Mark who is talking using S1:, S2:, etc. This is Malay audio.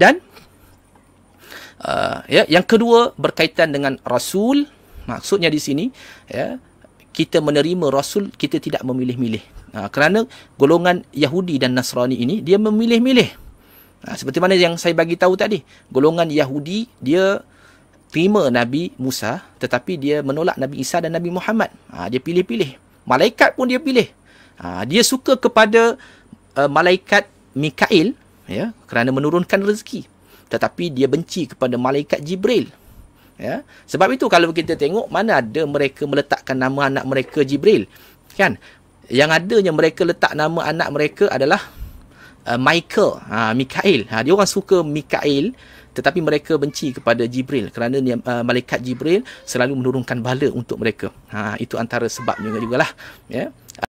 S1: dan uh, ya yang kedua berkaitan dengan rasul maksudnya di sini ya kita menerima rasul kita tidak memilih-milih uh, kerana golongan Yahudi dan Nasrani ini dia memilih-milih uh, seperti mana yang saya bagi tahu tadi golongan Yahudi dia terima Nabi Musa tetapi dia menolak Nabi Isa dan Nabi Muhammad uh, dia pilih-pilih malaikat pun dia pilih uh, dia suka kepada uh, malaikat Mikail ya kerana menurunkan rezeki tetapi dia benci kepada malaikat jibril ya sebab itu kalau kita tengok mana ada mereka meletakkan nama anak mereka jibril kan yang ada adanya mereka letak nama anak mereka adalah uh, michael ha mikail ha dia orang suka mikail tetapi mereka benci kepada jibril kerana uh, malaikat jibril selalu menurunkan bala untuk mereka ha itu antara
S2: sebabnya juga lah ya